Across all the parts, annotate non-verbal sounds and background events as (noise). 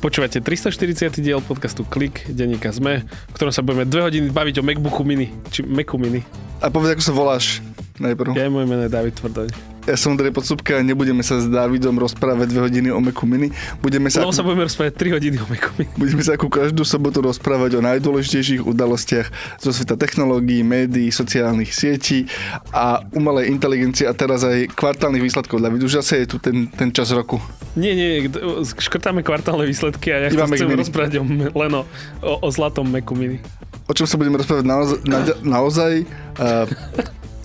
Počúvate 340. diel podcastu Klik, denníka ZME, v ktorom sa budeme dve hodiny baviť o MacBooku mini, či Macu mini. A povedz, ako sa voláš najprv. Ja je moje meno je David Tvrdoň. Ja som Andrej Podsúbka a nebudeme sa s Dávidom rozprávať 2 hodiny o Meku Mini. Budeme sa... Lebo sa budeme rozprávať 3 hodiny o Meku Mini. Budeme sa ako každú sobotu rozprávať o najdôležitejších udalostiach zo sveta technológií, médií, sociálnych sietí a umelej inteligencie a teraz aj kvartálnych výsledkov. David, už zase je tu ten, ten čas roku. Nie, nie, škrtáme kvartálne výsledky a ja Iba chcem Mac rozprávať o, len o, o, o zlatom Meku Mini. O čom sa budeme rozprávať naozaj, na, naozaj uh,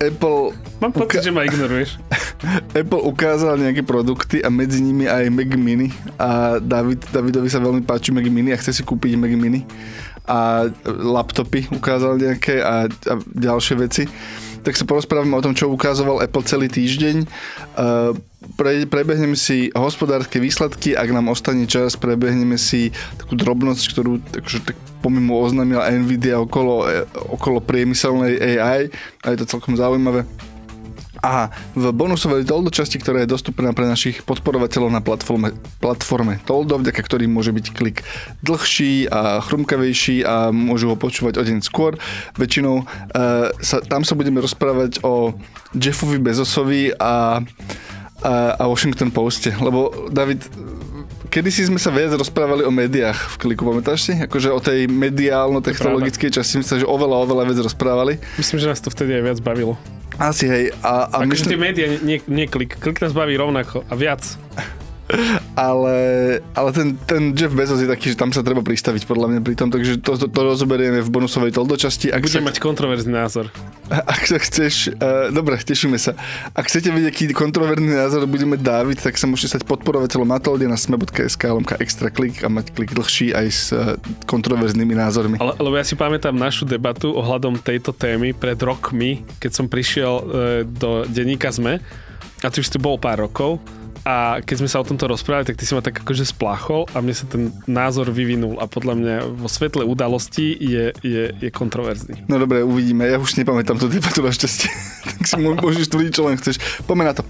Apple... Mám pocit, uka- že ma ignoruješ. (laughs) Apple ukázal nejaké produkty a medzi nimi aj Mac Mini a David, Davidovi sa veľmi páči Mac Mini a chce si kúpiť Mac Mini a laptopy ukázal nejaké a, a ďalšie veci tak sa porozprávame o tom, čo ukázoval Apple celý týždeň. E, pre, prebehnem si hospodárske výsledky, ak nám ostane čas, prebehneme si takú drobnosť, ktorú takže, tak pomimo oznámila Nvidia okolo, e, okolo priemyselnej AI a je to celkom zaujímavé. A v bonusovej Toldo časti, ktorá je dostupná pre našich podporovateľov na platforme, platforme Toldo, vďaka ktorým môže byť klik dlhší a chrumkavejší a môžu ho počúvať o deň skôr. Väčšinou e, sa, tam sa budeme rozprávať o Jeffovi Bezosovi a, a, a Washington Poste, lebo David, Kedy si sme sa viac rozprávali o médiách v kliku, pamätáš si? Akože o tej mediálno-technologickej časti sme sa že oveľa, oveľa viac rozprávali. Myslím, že nás to vtedy aj viac bavilo. Asi hej. A, a Takže myslím... tie médiá nie, nie klik. Klik nás baví rovnako a viac ale, ale ten, ten Jeff Bezos je taký, že tam sa treba pristaviť podľa mňa pri tom, takže to, to, to rozoberieme v bonusovej toldočasti. Ak Budem sa, mať kontroverzný názor. (laughs) Ak sa chceš, uh, dobre, tešíme sa. Ak chcete vidieť, aký kontroverzný názor bude mať Dávid, tak sa môžete stať podporovateľom Matoldy na sme.sk lomka extra klik a mať klik dlhší aj s uh, kontroverznými názormi. Ale, lebo ja si pamätám našu debatu ohľadom tejto témy pred rokmi, keď som prišiel uh, do denníka ZME a ty už tu bol pár rokov a keď sme sa o tomto rozprávali, tak ty si ma tak akože splachol a mne sa ten názor vyvinul a podľa mňa vo svetle udalosti je, je, je kontroverzný. No dobre, uvidíme. Ja už nepamätám tú debatu šťastie. (laughs) tak si môžeš tvrdiť, čo len chceš. Poďme na to.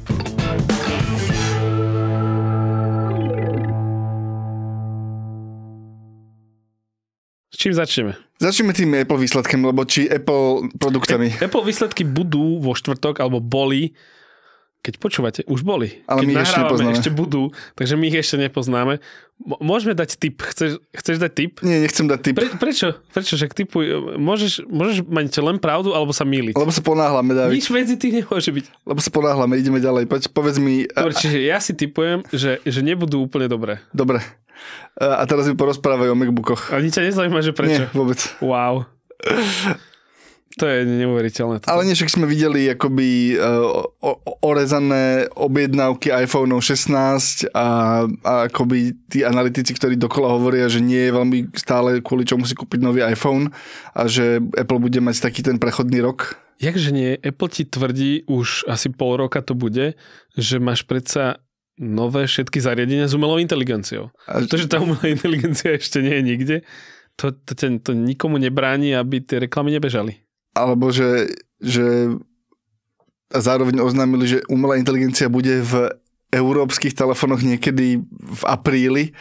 S čím začneme? Začneme tým Apple výsledkem, lebo či Apple produktami. Apple výsledky budú vo štvrtok, alebo boli keď počúvate, už boli. Ale keď my ich ešte nepoznáme. Ešte budú, takže my ich ešte nepoznáme. Môžeme dať tip. Chceš, chceš dať tip? Nie, nechcem dať tip. Pre, prečo? Prečo? Však tipuj. Môžeš, môžeš mať len pravdu, alebo sa míliť. Lebo sa ponáhľame, David. Nič medzi tých nemôže byť. Lebo sa ponáhľame, ideme ďalej. Poď, povedz mi... Dobre, čiže ja si typujem, že, že nebudú úplne dobré. Dobre. A teraz mi porozprávajú o MacBookoch. Ani ťa nezaujíma, že prečo? Nie, vôbec. Wow. (laughs) To je neuveriteľné. Toto. Ale však sme videli akoby uh, o, orezané objednávky iPhone 16 a, a akoby tí analytici, ktorí dokola hovoria, že nie je veľmi stále kvôli čomu si kúpiť nový iPhone a že Apple bude mať taký ten prechodný rok. Jakže nie, Apple ti tvrdí, už asi pol roka to bude, že máš predsa nové všetky zariadenia s umelou inteligenciou. A... že tá umelá inteligencia ešte nie je nikde. To, to, to, to nikomu nebráni, aby tie reklamy nebežali alebo že, že a zároveň oznámili, že umelá inteligencia bude v európskych telefónoch niekedy v apríli,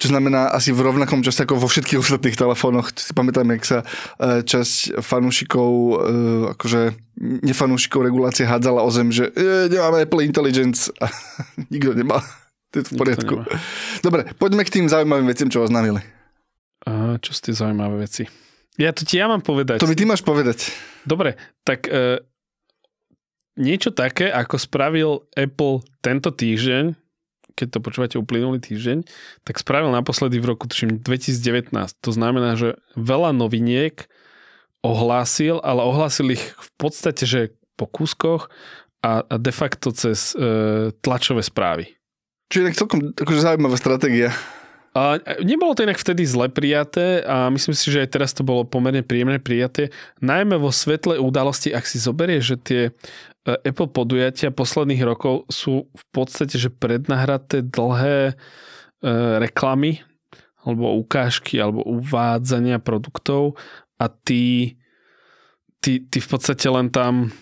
čo znamená asi v rovnakom čase ako vo všetkých ostatných telefónoch. Si pamätám, jak sa e, časť fanúšikov, e, akože nefanúšikov regulácie hádzala o zem, že e, nemáme Apple Intelligence a (laughs) nikto nemá. To je v poriadku. Dobre, poďme k tým zaujímavým veciam, čo oznámili. čo sú tie zaujímavé veci? Ja to ti ja mám povedať. To by ty máš povedať. Dobre, tak e, niečo také, ako spravil Apple tento týždeň, keď to počúvate uplynulý týždeň, tak spravil naposledy v roku tuším 2019. To znamená, že veľa noviniek ohlásil, ale ohlásil ich v podstate, že po kúskoch a, a de facto cez e, tlačové správy. Čiže celkom akože zaujímavá stratégia. A e, nebolo to inak vtedy zle prijaté a myslím si, že aj teraz to bolo pomerne príjemné prijaté, najmä vo svetle udalosti, ak si zoberie, že tie e, Apple podujatia posledných rokov sú v podstate, že prednahraté dlhé e, reklamy alebo ukážky, alebo uvádzania produktov a ty, ty, ty v podstate len tam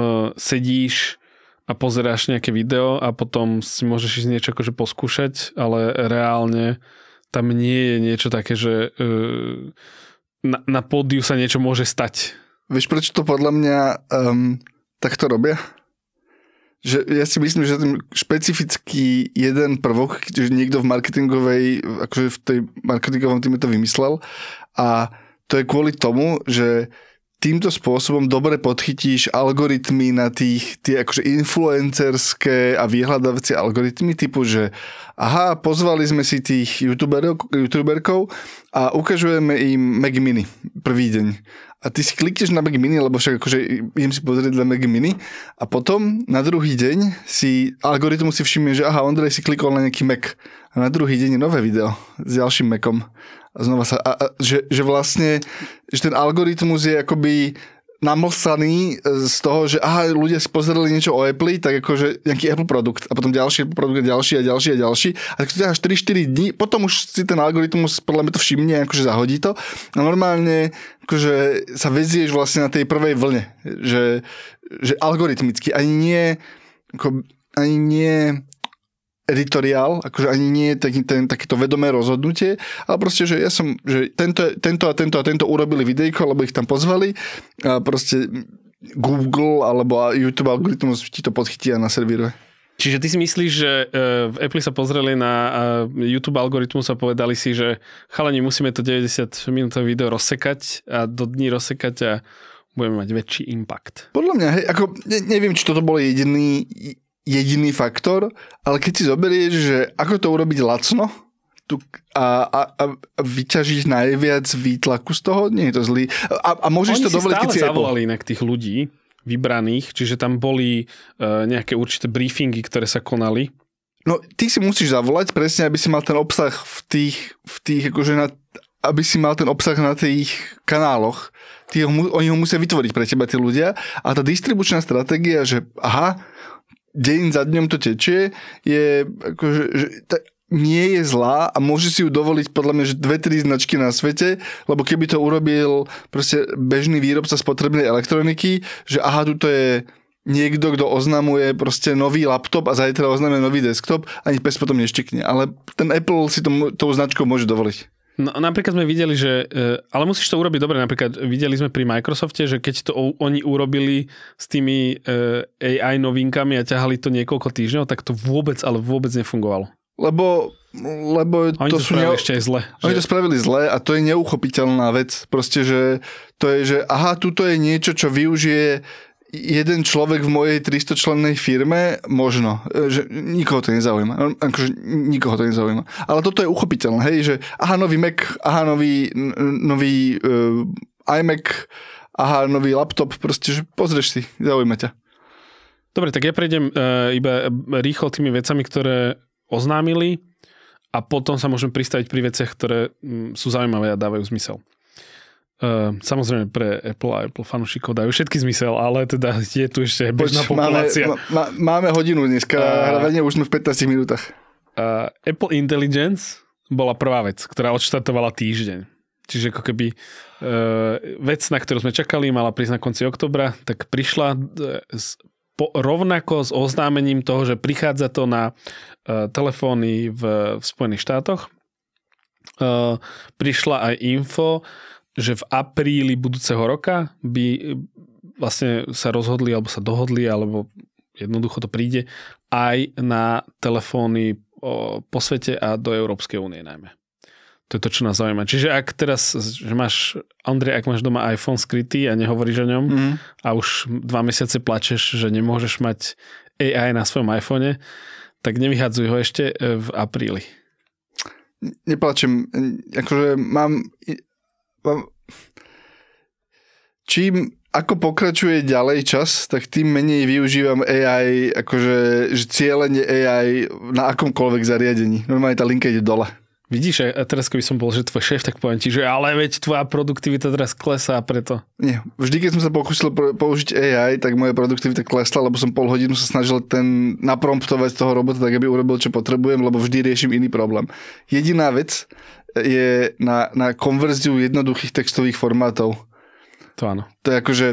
uh, sedíš a pozeráš nejaké video a potom si môžeš ísť niečo akože poskúšať, ale reálne tam nie je niečo také, že e, na, na pódiu sa niečo môže stať. Vieš, prečo to podľa mňa um, ehm, takto robia? že ja si myslím, že ten špecifický jeden prvok, že niekto v marketingovej, akože v tej marketingovom týme to vymyslel a to je kvôli tomu, že týmto spôsobom dobre podchytíš algoritmy na tých, tie akože influencerské a vyhľadávacie algoritmy typu, že aha, pozvali sme si tých youtuberov, youtuberkov a ukážujeme im Mac Mini prvý deň. A ty si klikneš na Mac Mini, lebo však akože idem si pozrieť na Mac Mini a potom na druhý deň si algoritmu si všimne, že aha, Ondrej si klikol na nejaký Mac a na druhý deň je nové video s ďalším Macom znova sa, a, a, že, že vlastne, že ten algoritmus je akoby namosaný e, z toho, že aha, ľudia si pozerali niečo o Apple, tak akože nejaký Apple produkt a potom ďalší Apple produkt a ďalší a ďalší a ďalší a tak to až 3-4 dní, potom už si ten algoritmus podľa mňa to všimne, akože zahodí to a normálne akože sa vezieš vlastne na tej prvej vlne, že, že algoritmicky, ani nie ako, ani nie editoriál, akože ani nie je taký, ten, takéto vedomé rozhodnutie, ale proste, že ja som, že tento, tento a tento a tento urobili videjko, lebo ich tam pozvali a proste Google alebo YouTube algoritmus ti to podchytí a naservíruje. Čiže ty si myslíš, že e, v Apple sa pozreli na e, YouTube algoritmus a povedali si, že chalani, musíme to 90 minútové video rozsekať a do dní rozsekať a budeme mať väčší impact. Podľa mňa, hej, ako ne, neviem, či toto bol jediný, jediný faktor, ale keď si zoberieš, že ako to urobiť lacno tu, a, a, a vyťažiť najviac výtlaku z toho, nie je to zlý. A, a môžeš Oni to dovoliť, keď si zavolali inak tých ľudí vybraných, čiže tam boli uh, nejaké určité briefingy, ktoré sa konali. No, ty si musíš zavolať presne, aby si mal ten obsah v tých, v tých akože na, aby si mal ten obsah na tých kanáloch. Ty ho, oni ho musia vytvoriť pre teba tí ľudia a tá distribučná stratégia, že aha, deň za dňom to tečie, je akože, že, ta, nie je zlá a môže si ju dovoliť podľa mňa, že dve, tri značky na svete, lebo keby to urobil proste bežný výrobca spotrebnej elektroniky, že aha, tu to je niekto, kto oznamuje proste nový laptop a zajtra oznamuje nový desktop, ani pes potom neštekne. Ale ten Apple si tou značkou môže dovoliť. No, napríklad sme videli, že... E, ale musíš to urobiť dobre. Napríklad videli sme pri Microsofte, že keď to oni urobili s tými e, AI novinkami a ťahali to niekoľko týždňov, tak to vôbec, ale vôbec nefungovalo. Lebo, lebo oni to, to sú... ne... ešte aj zle. Oni že... to spravili zle a to je neuchopiteľná vec. Proste, že to je, že aha, tuto je niečo, čo využije jeden človek v mojej 300-člennej firme, možno, e, že nikoho to nezaujíma. Akože nikoho to nezaujíma. Ale toto je uchopiteľné, hej, že aha, nový Mac, aha, nový, nový uh, iMac, aha, nový laptop, proste, že pozrieš si, zaujíma ťa. Dobre, tak ja prejdem uh, iba rýchlo tými vecami, ktoré oznámili a potom sa môžem pristaviť pri veciach, ktoré m, sú zaujímavé a dávajú zmysel. Ehm, samozrejme pre Apple a Apple fanúšikov dajú všetky zmysel, ale teda je tu ešte bežná Poč, populácia. Máme, má, máme hodinu dneska, uh, hlavne už sme v 15 minútach. Uh, Apple Intelligence bola prvá vec, ktorá odštartovala týždeň. Čiže ako keby uh, vec, na ktorú sme čakali, mala prísť na konci oktobra, tak prišla z, e, po, rovnako s oznámením toho, že prichádza to na uh, telefóny v, v Spojených štátoch. Uh, prišla aj info, uh, že v apríli budúceho roka by e, vlastne sa rozhodli, alebo sa dohodli, alebo jednoducho to príde aj na telefóny po svete a do Európskej únie najmä. To je to, čo nás zaujíma. Čiže ak teraz, že máš, Andrej, ak máš doma iPhone skrytý a nehovoríš o ňom mm. a už dva mesiace plačeš, že nemôžeš mať AI na svojom iPhone, tak nevyhadzuj ho ešte e, v apríli. Neplačem. Akože mám čím, ako pokračuje ďalej čas, tak tým menej využívam AI, akože že cieľenie AI na akomkoľvek zariadení. Normálne tá linka ide dole. Vidíš, a teraz keby som bol, že tvoj šéf, tak poviem ti, že ale veď tvoja produktivita teraz klesá preto. Nie, vždy keď som sa pokusil použiť AI, tak moja produktivita klesla, lebo som pol hodinu sa snažil ten napromptovať toho robota tak, aby urobil, čo potrebujem, lebo vždy riešim iný problém. Jediná vec, je na, na konverziu jednoduchých textových formátov. To áno. To je akože,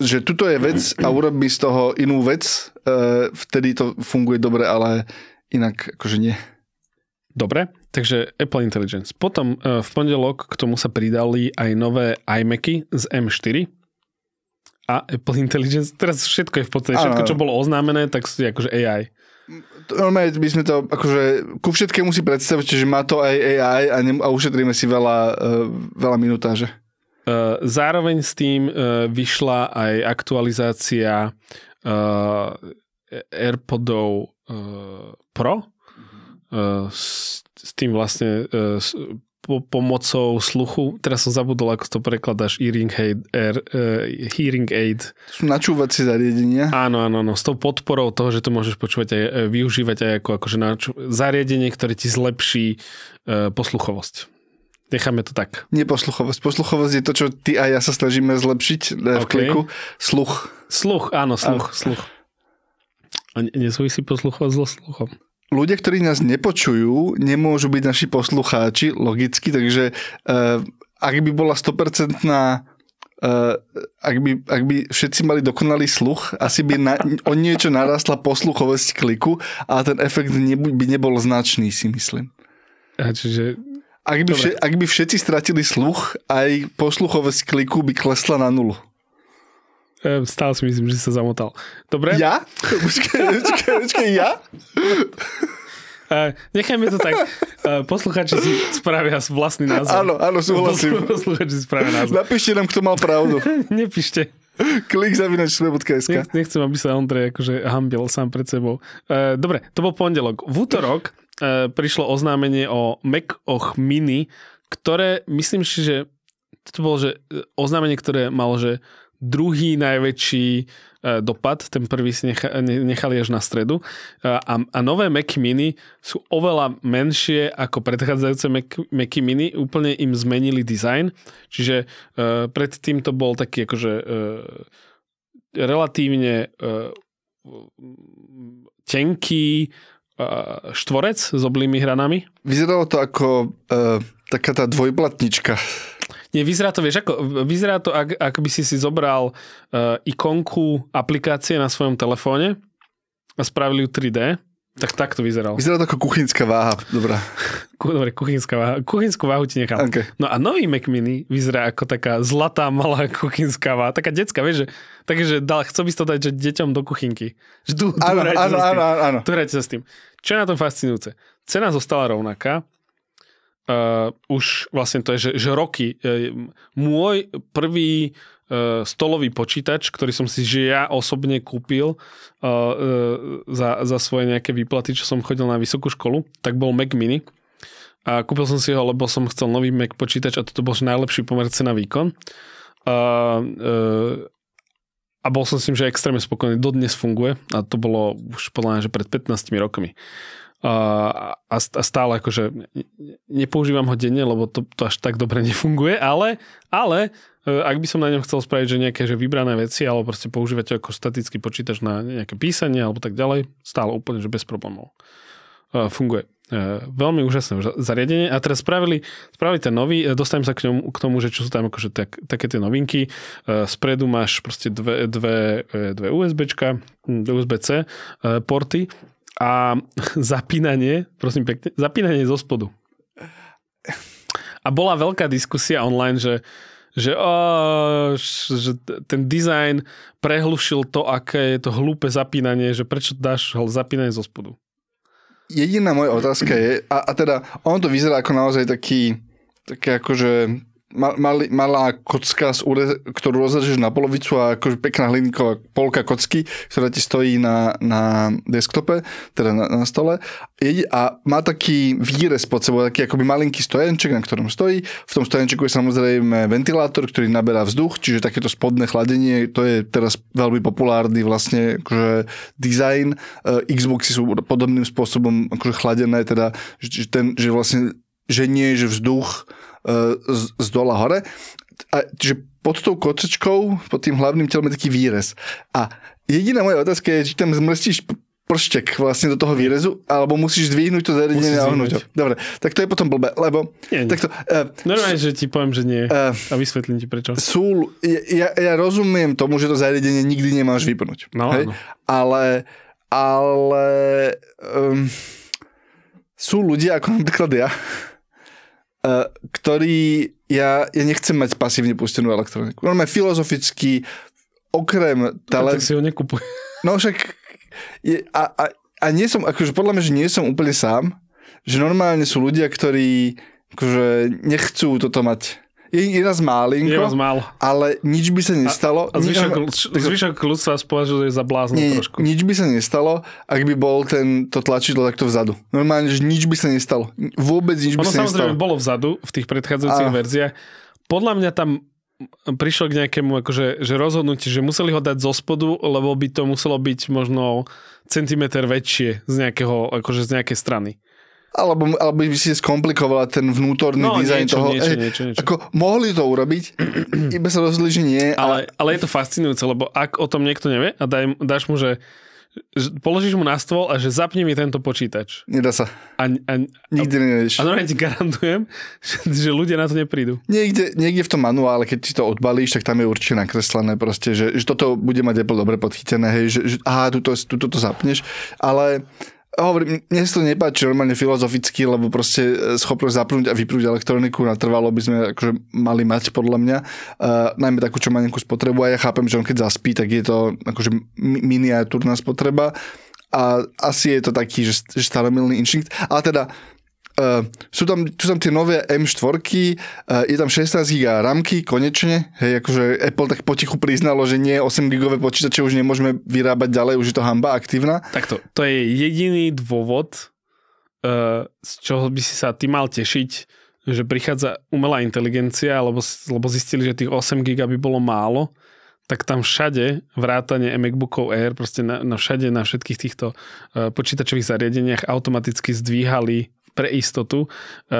že tuto je vec a urobí z toho inú vec, e, vtedy to funguje dobre, ale inak akože nie. Dobre, takže Apple Intelligence. Potom e, v pondelok k tomu sa pridali aj nové iMacy z M4 a Apple Intelligence. Teraz všetko je v podstate, všetko, čo bolo oznámené, tak sú akože AI normálne by sme to, akože ku všetkému si predstaviť, že má to aj AI a, ne, a ušetríme si veľa, uh, veľa minutáže. Uh, zároveň s tým uh, vyšla aj aktualizácia uh, AirPodov uh, Pro, uh, s, s tým vlastne s, po, pomocou sluchu, teraz som zabudol, ako to prekladáš, hearing aid, air, er, uh, e, hearing aid. Sú načúvacie zariadenia. Áno, áno, áno, s tou podporou toho, že to môžeš počúvať aj, e, využívať aj ako akože naču- zariadenie, ktoré ti zlepší uh, posluchovosť. Necháme to tak. Neposluchovosť. Posluchovosť je to, čo ty a ja sa snažíme zlepšiť v okay. kliku. Sluch. Sluch, áno, sluch, áno. sluch. A nesúvisí posluchovať so sluchom ľudia, ktorí nás nepočujú, nemôžu byť naši poslucháči, logicky, takže uh, ak by bola 100% Uh, eh, ak, by, ak by všetci mali dokonalý sluch, asi by na, o niečo narastla posluchovosť kliku a ten efekt nebu, by nebol značný, si myslím. A čiže... Ak by, vše, ak by všetci stratili sluch, aj posluchovosť kliku by klesla na nulu. Ehm, stále si myslím, že sa zamotal. Dobre? Ja? Počkaj, počkaj, počkaj, ja? Ehm, nechajme to tak. Ehm, posluchači si spravia vlastný názor. Áno, áno, súhlasím. Posluchači si spravia názor. Napíšte nám, kto mal pravdu. (laughs) Nepíšte. Klik zavinač sme.sk Nech, Nechcem, aby sa Ondrej akože hambil sám pred sebou. dobre, to bol pondelok. V útorok prišlo oznámenie o och Mini, ktoré, myslím si, že to bolo, že e, oznámenie, ktoré malo, že druhý najväčší e, dopad, ten prvý si nechali až na stredu. E, a, a nové Mac Mini sú oveľa menšie ako predchádzajúce Mac, Mac Mini, úplne im zmenili dizajn, čiže uh, predtým to bol taký akože uh, relatívne uh, tenký uh, štvorec s oblými hranami. Vyzeralo to ako uh, taká tá dvojblatnička nie, vyzerá to, vieš, ako, vyzerá to, ak, ak by si si zobral uh, ikonku aplikácie na svojom telefóne a spravili ju 3D, tak tak to vyzeralo. Vyzerá to ako kuchynská váha, dobrá. (laughs) Dobre, kuchynská váha. Kuchynskú váhu ti nechám. Okay. No a nový Mac Mini vyzerá ako taká zlatá (laughs) malá kuchynská váha. Taká detská, vieš, že, takže dal, chcel by si to dať že deťom do kuchynky. tu, áno, áno, áno, áno. Tu sa s tým. Čo je na tom fascinujúce? Cena zostala rovnaká, uh, už vlastne to je, že, že roky. Uh, môj prvý uh, stolový počítač, ktorý som si že ja osobne kúpil uh, uh, za, za svoje nejaké výplaty, čo som chodil na vysokú školu, tak bol Mac Mini. A kúpil som si ho, lebo som chcel nový Mac počítač a toto bol najlepší pomer na výkon. Uh, uh, a bol som s tým, že extrémne spokojný. Dodnes funguje a to bolo už podľa mňa, že pred 15 rokmi a, a stále akože nepoužívam ho denne, lebo to, to až tak dobre (laughs) nefunguje, ale, ale e, ak by som na ňom chcel spraviť, že nejaké že vybrané veci, alebo proste používať ako statický počítač na nejaké písanie alebo tak ďalej, stále úplne, že bez problémov. E, funguje. E, veľmi úžasné zariadenie. A teraz spravili, spravili ten nový, dostajem sa k, ňom, k tomu, že čo sú tam akože tak, také tie novinky. spredu máš proste dve, dve, dve USBčka, hm, USB-C porty a (laughs) zapínanie, prosím pekne, zapínanie zo spodu. A bola veľká diskusia online, že že, oh, že ten design prehlušil to, aké je to hlúpe zapínanie, že prečo dáš zapínanie zo spodu. Jediná moja otázka je, a, a teda ono to vyzerá ako naozaj taký, taký akože mal, malá kocka, z úre, ktorú rozrežeš na polovicu a akože pekná hliníková polka kocky, ktorá ti stojí na, na desktope, teda na, na stole. A má taký výrez pod sebou, taký akoby malinký stojenček, na ktorom stojí. V tom stojenčeku je samozrejme ventilátor, ktorý naberá vzduch, čiže takéto spodné chladenie, to je teraz veľmi populárny vlastne akože design. E, Xboxy sú podobným spôsobom akože chladené, teda, že, ten, že vlastne že nie, že vzduch E, z, z dola hore. A, čiže pod tou kocečkou, pod tým hlavným telom je taký výrez. A jediná moja otázka je, či tam zmrstíš prštek vlastne do toho výrezu, alebo musíš zdvihnúť to zariadenie a ohnúť ho. Dobre, tak to je potom blbé, lebo... Nie, nie. Takto, uh, e, Normálne, sú, že ti poviem, že nie. Uh, a vysvetlím ti prečo. Sú, ja, ja rozumiem tomu, že to zariadenie nikdy nemáš vypnúť. No, hej? Áno. Ale... Ale... Um, sú ľudia, ako napríklad ja, Eh, ktorý ja, ja nechcem mať pasívne pustenú elektroniku. Normálne filozoficky, okrem tele... No, tak si ho nekupuj. (laughs) No však... Je, a, a, a nie som, akože podľa mňa, že nie som úplne sám, že normálne sú ľudia, ktorí akože nechcú toto mať je, jedna z málinko. je málo. ale nič by sa nestalo. A, a zvyšok, kľud ľudstva spovažuje za bláznu nie, trošku. Nič by sa nestalo, ak by bol ten, to tlačidlo takto vzadu. Normálne, že nič by sa nestalo. Vôbec nič ono by sa nestalo. Ono samozrejme bolo vzadu v tých predchádzajúcich a... verziách. Podľa mňa tam prišlo k nejakému akože, že rozhodnutí, že museli ho dať zo spodu, lebo by to muselo byť možno centimeter väčšie z, nejakého, akože z nejakej strany alebo, alebo by si skomplikovala ten vnútorný no, dizajn niečo, toho. Niečo, niečo, niečo. Ako mohli to urobiť, (clears throat) iba sa rozhodli, že nie. Ale... ale, ale je to fascinujúce, lebo ak o tom niekto nevie a daj, dáš mu, že položíš mu na stôl a že zapni mi tento počítač. Nedá sa. A, a, Nikde nevieš. A normálne ti garantujem, (laughs) že, že ľudia na to neprídu. Niekde, niekde v tom manuále, keď ti to odbalíš, tak tam je určite nakreslené proste, že, že toto bude mať Apple dobre podchytené, hej, že, že aha, tuto, tuto to zapneš, ale hovorím, mne sa to nepáči normálne filozoficky, lebo proste e, schopnosť zapnúť a vyprúť elektroniku natrvalo by sme akože mali mať podľa mňa, uh, najmä takú, čo má nejakú spotrebu a ja chápem, že on keď zaspí, tak je to akože miniatúrna spotreba a asi je to taký, že, že staromilný inštinkt, ale teda Uh, sú, tam, sú tam tie nové M4, uh, eh, je tam 16 giga ramky, konečne. Hej, akože Apple tak potichu priznalo, že nie, 8 gigové počítače už nemôžeme vyrábať ďalej, už je to hamba aktívna. Takto, to je jediný dôvod, uh, z čoho by si sa ty mal tešiť, že prichádza umelá inteligencia, lebo, lebo zistili, že tých 8 giga by bolo málo tak tam všade vrátane MacBookov Air, proste na, na všade na všetkých týchto uh, počítačových zariadeniach automaticky zdvíhali pre istotu e, e,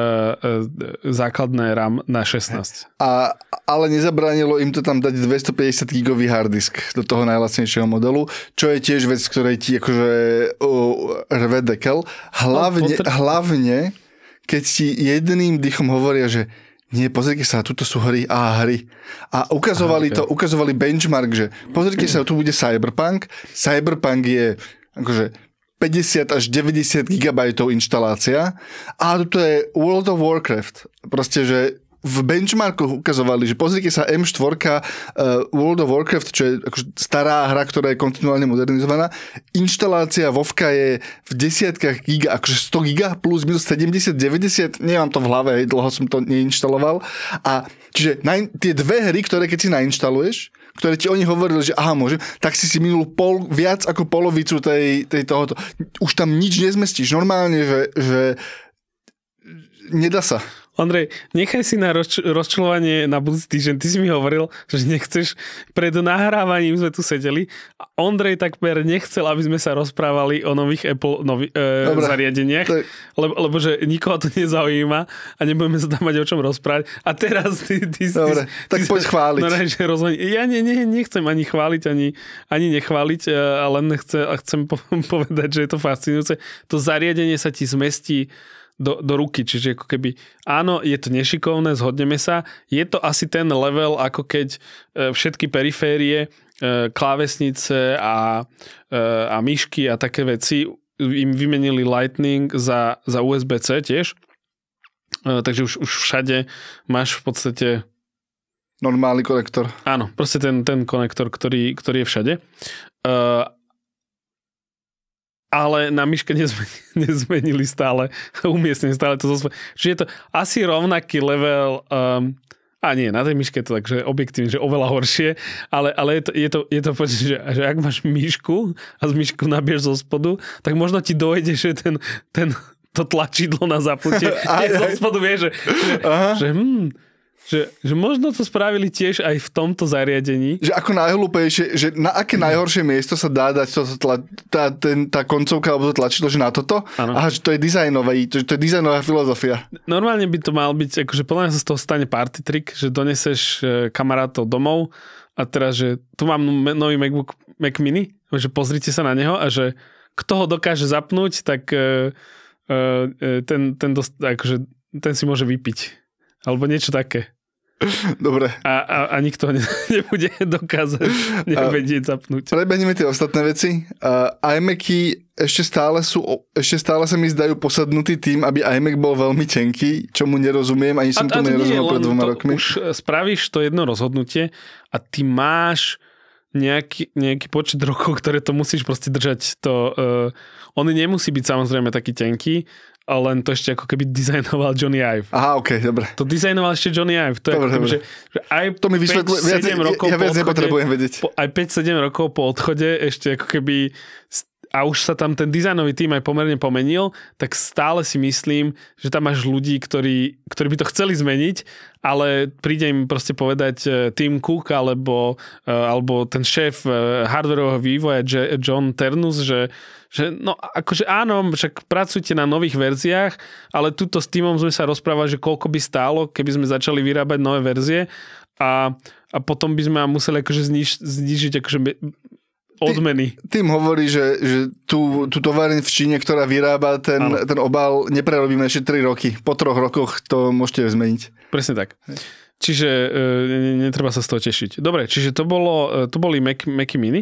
základné RAM na 16. A, ale nezabránilo im to tam dať 250 gigový harddisk do toho najlacnejšieho modelu, čo je tiež vec, ktorej ti akože uh, rve dekel. Hlavne, no, potr- hlavne, keď ti jedným dychom hovoria, že nie, pozrite sa, tuto sú hry a hry. A ukazovali Aha, okay. to, ukazovali benchmark, že pozrite sa, tu bude Cyberpunk. Cyberpunk je akože 50 až 90 GB inštalácia a toto je World of Warcraft. Proste, že v benchmarkoch ukazovali, že pozrite sa M4 uh, eh, World of Warcraft, čo je akože stará hra, ktorá je kontinuálne modernizovaná. Inštalácia Vovka je v desiatkách giga, akože 100 giga plus minus 70, 90, nemám to v hlave, dlho som to neinštaloval. A čiže na, tie dve hry, ktoré keď si nainštaluješ, ktoré ti oni hovorili, že aha, môžem, tak si si minul pol, viac ako polovicu tej, tej tohoto. Už tam nič nezmestíš. Normálne, že, že nedá sa. Andrej, nechaj si na rozč- rozčľovanie na budúci týždeň. Ty si mi hovoril, že nechceš, pred nahrávaním sme tu sedeli a Ondrej takmer nechcel, aby sme sa rozprávali o nových Apple novi- e, Dobre, zariadeniach, tak... lebo, lebo že nikoho to nezaujíma a nebudeme sa tam mať o čom rozprávať. A teraz ty... ty, Dobre, ty, tak ty poď sa, chváliť. No, že rozhoň- ja ne, ne, nechcem ani chváliť, ani, ani nechváliť, e, a len chce, chcem (laughs) povedať, že je to fascinujúce. To zariadenie sa ti zmestí do, do ruky. Čiže ako keby, áno, je to nešikovné, zhodneme sa. Je to asi ten level, ako keď e, všetky periférie, e, klávesnice a, e, a myšky a také veci im vymenili Lightning za, za USB-C tiež. Takže už, už všade máš v podstate... Normálny konektor. Áno, proste ten, ten konektor, ktorý, ktorý je všade ale na myške nezmenili, (laughs) nezmenili stále (laughs) umiestnenie, stále to zospo... Čiže je to asi rovnaký level um, a nie, na tej myške to takže objektívne, že oveľa horšie, ale, ale je to, je to, je to počuť, že, že ak máš myšku a z myšku nabierš zo spodu, tak možno ti dojde, že ten, ten to tlačidlo na zapnutie (laughs) aj, zo spodu, vieš, že, že, že, že hm, že, že možno to spravili tiež aj v tomto zariadení. Že ako najhlúpejšie, že na aké najhoršie miesto sa dá dať to, tla, tá, ten, tá koncovka alebo to tlačidlo, že na toto? Ano. Aha, že to je dizajnové, to, to je dizajnová filozofia. Normálne by to mal byť, akože podľa mňa sa z toho stane party trick, že doneseš e, kamarátov domov a teraz, že tu mám nový MacBook Mac Mini, že pozrite sa na neho a že kto ho dokáže zapnúť, tak e, e, ten, ten, dost, akože, ten si môže vypiť. Alebo niečo také. Dobre. A, a, a nikto ne, (laughs) nebude dokázať nevedieť zapnúť. Prebehneme tie ostatné veci. Uh, iMacy ešte stále, sú, ešte stále sa mi zdajú posadnutý tým, aby iMac bol veľmi tenký, čo mu nerozumiem, ani a, som a, to nerozumel pred dvoma to, rokmi. Už e, spravíš to jedno rozhodnutie a ty máš nejaký, nejaký počet rokov, ktoré to musíš proste držať. To, uh, on nemusí byť samozrejme taký tenký, len to ešte ako keby dizajnoval Johnny Ive. Aha, ok, dobre. To dizajnoval ešte Johnny Ive. To, dobre, je dobre. Keby, že aj to mi vysvetľuje, viac, rokov ja, ja viac odchode, nepotrebujem vedieť. Po, aj 5-7 rokov po odchode ešte ako keby a už sa tam ten dizajnový tým aj pomerne pomenil, tak stále si myslím, že tam máš ľudí, ktorí, ktorí by to chceli zmeniť, ale príde im proste povedať e, Tim Cook alebo, e, alebo ten šéf e, hardwareového vývoja John Ternus, že že no akože áno, však pracujte na nových verziách, ale tuto s týmom sme sa rozprávali, že koľko by stálo, keby sme začali vyrábať nové verzie a, a potom by sme museli akože zniž, znižiť akože odmeny. Ty, tým hovorí, že, že tú, tú továreň v Číne, ktorá vyrába ten, ten obal, neprerobíme ešte 3 roky. Po troch rokoch to môžete zmeniť. Presne tak. Hej. Čiže e, netreba sa z toho tešiť. Dobre, čiže to, bolo, e, to boli Mac, Mac Mini.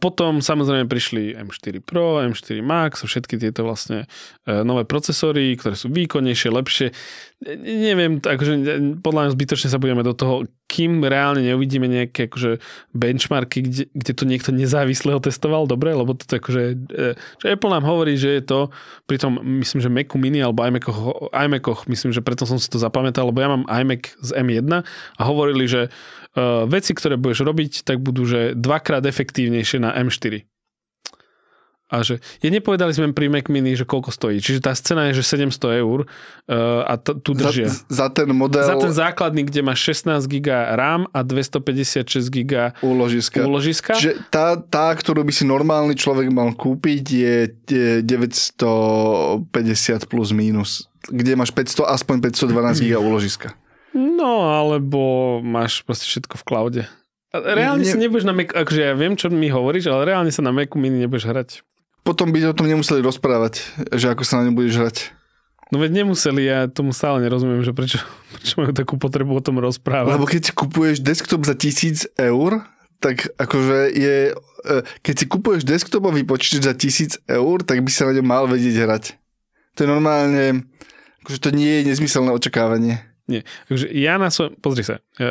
Potom samozrejme prišli M4 Pro, M4 Max, všetky tieto vlastne e, nové procesory, ktoré sú výkonnejšie, lepšie. E, neviem, akože e, podľa mňa zbytočne sa budeme do toho kým reálne neuvidíme nejaké akože benchmarky, kde, kde to niekto nezávislého testoval dobre, lebo to akože, e, že Apple nám hovorí, že je to, pritom myslím, že Macu mini alebo iMacoch, iMacoch, myslím, že preto som si to zapamätal, lebo ja mám iMac z M1 a hovorili, že uh, veci, ktoré budeš robiť, tak budú že dvakrát efektívnejšie na M4 a že ja nepovedali sme pri Mini, že koľko stojí. Čiže tá scéna je, že 700 eur uh, a t- tu držia. Za, za ten model... Za ten základný, kde má 16 giga RAM a 256 giga úložiska. úložiska. Čiže tá, tá, ktorú by si normálny človek mal kúpiť, je 950 plus minus, kde máš 500, aspoň 512 giga úložiska. No, alebo máš proste všetko v cloude. Reálne ne... si nebudeš na Mac, akože ja viem, čo mi hovoríš, ale reálne sa na Macu mini nebudeš hrať potom by o tom nemuseli rozprávať, že ako sa na ňu budeš hrať. No veď nemuseli, ja tomu stále nerozumiem, že prečo, (laughs) prečo majú takú potrebu o tom rozprávať. Lebo keď kupuješ desktop za 1000 eur, tak akože je, e, keď si kupuješ desktop a vypočítaš za 1000 eur, tak by sa na ňom mal vedieť hrať. To je normálne, akože to nie je nezmyselné očakávanie. Nie, takže ja na svojom, pozri sa, ja, e,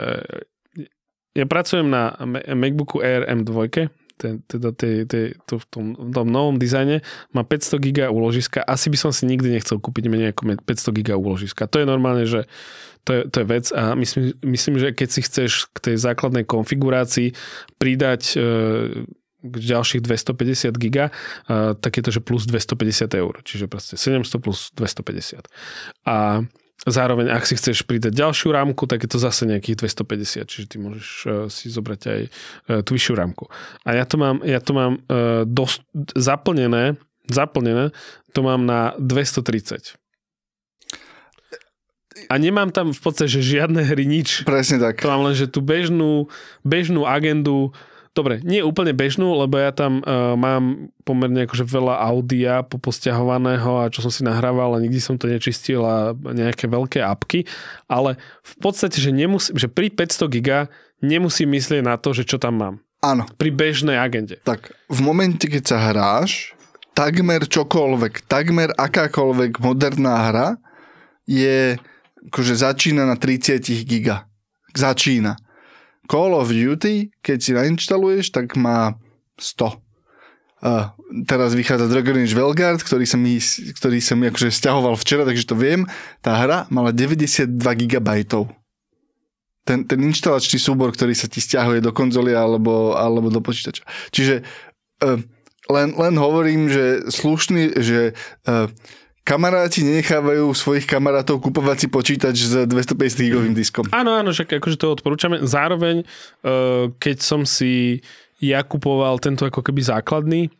ja pracujem na Macbooku Air M2, ten, teda tej, tej, to v tom, v tom novom dizajne má 500 giga úložiska. Asi by som si nikdy nechcel kúpiť menej ako 500 giga úložiska. To je normálne, že to je, to je vec a myslím, myslím, že keď si chceš k tej základnej konfigurácii pridať e, ďalších 250 giga, e, tak je to, že plus 250 eur. Čiže proste 700 plus 250. A Zároveň, ak si chceš pridať ďalšiu rámku, tak je to zase nejakých 250, čiže ty môžeš e, si zobrať aj e, tú vyššiu rámku. A ja to mám, ja to mám e, dosť zaplnené, zaplnené, to mám na 230. A nemám tam v podstate že žiadne hry, nič. Presne tak. To mám len, že tú bežnú, bežnú agendu dobre, nie úplne bežnú, lebo ja tam uh, mám pomerne akože veľa audia posťahovaného a čo som si nahrával a nikdy som to nečistil a nejaké veľké apky, ale v podstate, že, nemusí, že pri 500 giga nemusím myslieť na to, že čo tam mám. Áno. Pri bežnej agende. Tak, v momente, keď sa hráš, takmer čokoľvek, takmer akákoľvek moderná hra je, akože začína na 30 giga. Začína. Call of Duty, keď si nainštaluješ, tak má 100. Uh, teraz vychádza Dragon Age Velgard, ktorý som, ktorý som akože stiahoval včera, takže to viem. Tá hra mala 92 GB. Ten, ten inštalačný súbor, ktorý sa ti stiahuje do konzoly alebo, alebo do počítača. Čiže uh, len, len hovorím, že slušný, že uh, kamaráti nenechávajú svojich kamarátov kupovať si počítač s 250 gigovým diskom. Áno, áno, však akože to odporúčame. Zároveň, e, keď som si ja kupoval tento ako keby základný,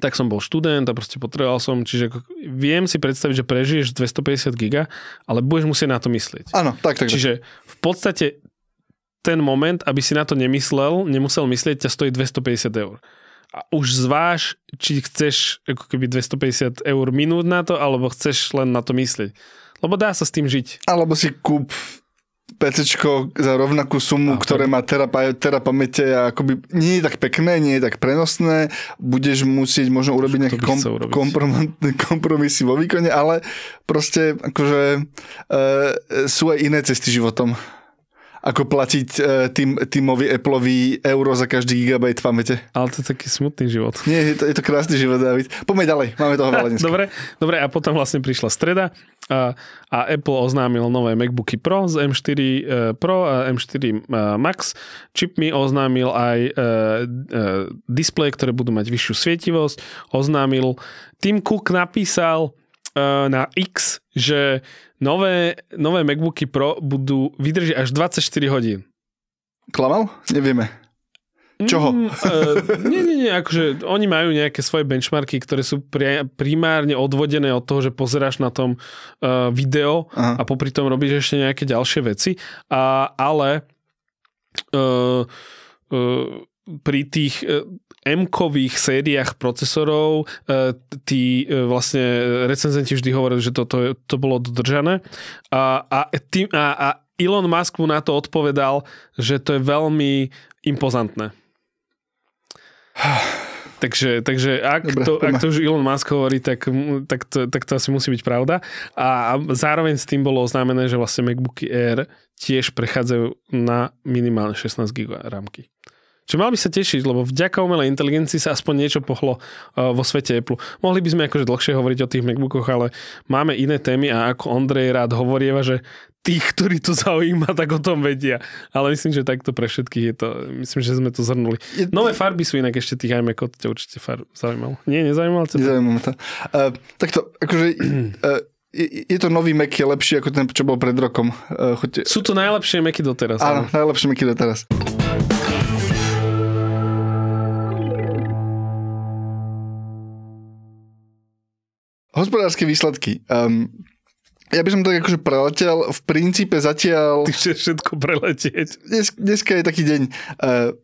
tak som bol študent a proste potreboval som, čiže viem si predstaviť, že prežiješ 250 giga, ale budeš musieť na to myslieť. Áno, tak, tak. Čiže v podstate ten moment, aby si na to nemyslel, nemusel myslieť, ťa stojí 250 eur a už zváš, či chceš ako keby 250 eur minút na to, alebo chceš len na to myslieť. Lebo dá sa s tým žiť. Alebo si kúp pecečko za rovnakú sumu, Aha. ktoré má terapa, terapa mete, a akoby nie je tak pekné, nie je tak prenosné, budeš musieť možno urobiť nejaké kom, komprom, (laughs) kompromisy vo výkone, ale proste akože e, sú aj iné cesty životom ako platiť e, tým, týmovi Appleovi euro za každý gigabajt pamäte. Ale to je taký smutný život. Nie, je to, je to krásny život, David. Poďme ďalej, máme toho veľa dobre, dobre, a potom vlastne prišla streda a, a Apple oznámil nové MacBooky Pro z M4 e, Pro a M4 e, Max. mi oznámil aj e, e, displeje, ktoré budú mať vyššiu svietivosť. Oznámil, Tim Cook napísal uh, na X, že nové, nové MacBooky Pro budú vydržať až 24 hodín. Klamal? Nevieme. Čoho? Mm, uh, nie, nie, nie, akože oni majú nejaké svoje benchmarky, ktoré sú pri, primárne odvodené od toho, že pozeráš na tom uh, video Aha. a popri tom robíš ešte nejaké ďalšie veci, a, ale uh, uh, pri tých... Uh, M-kových sériách procesorov e, tí e, vlastne recenzenti vždy hovorili, že to, to, to bolo dodržané. A, a, tým, a, a Elon Musk mu na to odpovedal, že to je veľmi impozantné. (sighs) Takže, takže ak, Dobre, to, ak to už Elon Musk hovorí, tak, tak, to, tak to asi musí byť pravda. A zároveň s tým bolo oznámené, že vlastne MacBooky Air tiež prechádzajú na minimálne 16 GB rámky. Čo mal by sa tešiť, lebo vďaka umelej inteligencii sa aspoň niečo pohlo uh, vo svete Apple. Mohli by sme akože dlhšie hovoriť o tých MacBookoch, ale máme iné témy a ako Ondrej rád hovorieva, že tých, ktorí to zaujíma, tak o tom vedia. Ale myslím, že takto pre všetkých je to, myslím, že sme to zhrnuli. Nové farby sú inak ešte tých iMacov, to ťa určite farb zaujímalo. Nie, nezaujímalo ťa? Nezaujímalo to. Uh, takto, akože... (clears throat) Uh, je to nový Mac, je lepší ako ten, čo bol pred rokom. Uh, Sú to najlepšie Macy doteraz. Áno, najlepšie Macy doteraz. hospodárske výsledky. Um, ja by som tak akože preletel, v princípe zatiaľ... Ty chceš všetko preletieť. Dnes, dneska je taký deň. Uh,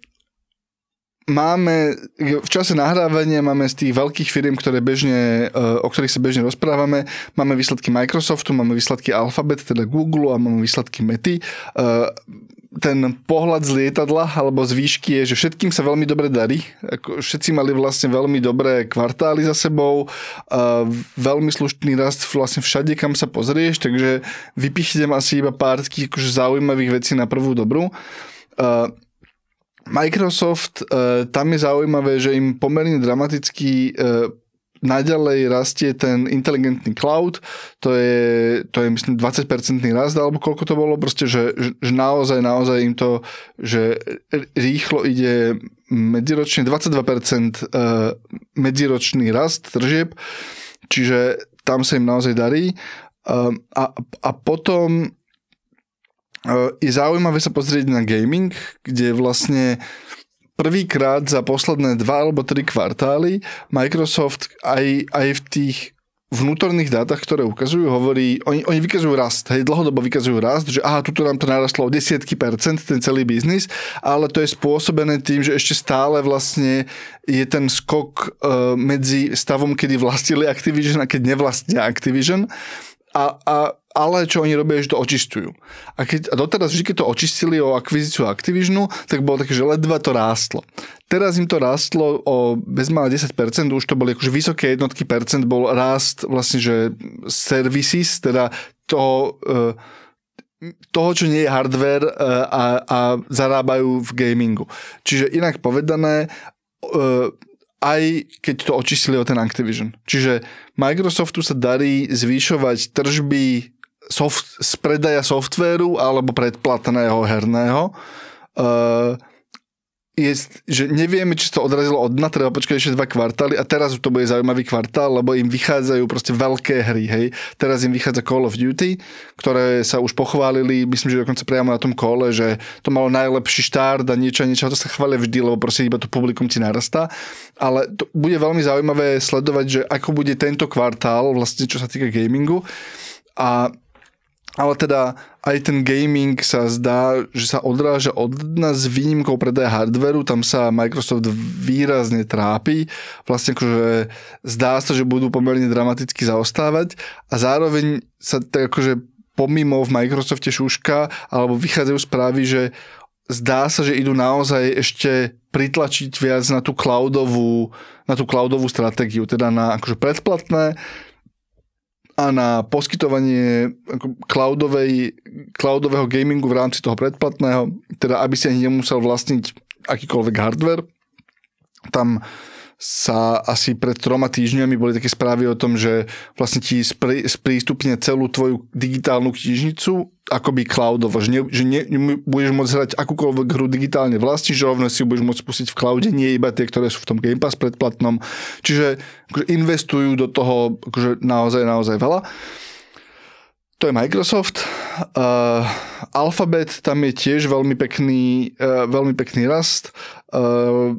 máme, v čase nahrávania máme z tých veľkých firiem, ktoré bežne, uh, o ktorých sa bežne rozprávame, máme výsledky Microsoftu, máme výsledky Alphabet, teda Google a máme výsledky Mety. Uh, ehm, ten pohľad z lietadla alebo z výšky je, že všetkým sa veľmi dobre darí. všetci mali vlastne veľmi dobré kvartály za sebou, veľmi slušný rast vlastne všade, kam sa pozrieš, takže vypichnem asi iba pár takých akože zaujímavých vecí na prvú dobrú. Microsoft, e, tam je zaujímavé, že im pomerne dramaticky e, naďalej rastie ten inteligentný cloud, to je, to je myslím 20-percentný rast, alebo koľko to bolo, proste, že, že naozaj, naozaj im to, že rýchlo ide medziročne 22% e, medziročný rast tržieb, čiže tam sa im naozaj darí. E, a, a potom e, je zaujímavé sa pozrieť na gaming, kde vlastne prvýkrát za posledné dva alebo tri kvartály Microsoft aj, aj v tých vnútorných dátach, ktoré ukazujú, hovorí, oni, oni vykazujú rast, hej, dlhodobo vykazujú rast, že aha, tuto nám to narastlo o desiatky percent, ten celý biznis, ale to je spôsobené tým, že ešte stále vlastne je ten skok uh, medzi stavom, kedy vlastili Activision a keď nevlastnia Activision a, a ale čo oni robia, že to očistujú. A, keď, a doteraz vždy, keď to očistili o akvizíciu Activisionu, tak bolo také, že ledva to rástlo. Teraz im to rástlo o bezmála 10%, už to boli akože vysoké jednotky percent, bol rást vlastne, že services, teda toho, e, toho, čo nie je hardware e, a, a zarábajú v gamingu. Čiže inak povedané, e, aj keď to očistili o ten Activision. Čiže Microsoftu sa darí zvyšovať tržby soft, z predaja softvéru alebo predplatného herného. Uh, eh, je, že nevieme, či to odrazilo od dna, treba počkať ešte dva kvartály a teraz to bude zaujímavý kvartál, lebo im vychádzajú proste veľké hry, hej. Teraz im vychádza Call of Duty, ktoré sa už pochválili, myslím, že dokonca priamo na tom kole, že to malo najlepší štart a niečo, niečo, to sa chvália vždy, lebo proste iba to publikum ti narastá. Ale to bude veľmi zaujímavé sledovať, že ako bude tento kvartál, vlastne čo sa týka gamingu. A ale teda aj ten gaming sa zdá, že sa odráža od nás s výnimkou predaja hardveru, tam sa Microsoft výrazne trápi, vlastne akože zdá sa, že budú pomerne dramaticky zaostávať a zároveň sa tak akože pomimo v Microsofte šúška, alebo vychádzajú správy, že zdá sa, že idú naozaj ešte pritlačiť viac na tú cloudovú, na tú cloudovú stratégiu, teda na akože predplatné, a na poskytovanie ako cloudovej, cloudového gamingu v rámci toho predplatného, teda aby si ani nemusel vlastniť akýkoľvek hardware. Tam sa asi pred troma týždňami boli také správy o tom, že vlastne ti sprí, sprístupne celú tvoju digitálnu knižnicu akoby cloudovo, že, ne, že ne, budeš môcť hrať akúkoľvek hru digitálne vlastní, že rovno si ju budeš môcť spustiť v cloude, nie iba tie, ktoré sú v tom Game Pass predplatnom. Čiže akože investujú do toho akože naozaj, naozaj veľa. To je Microsoft. Uh, Alphabet, tam je tiež veľmi pekný, uh, veľmi pekný rast. Uh,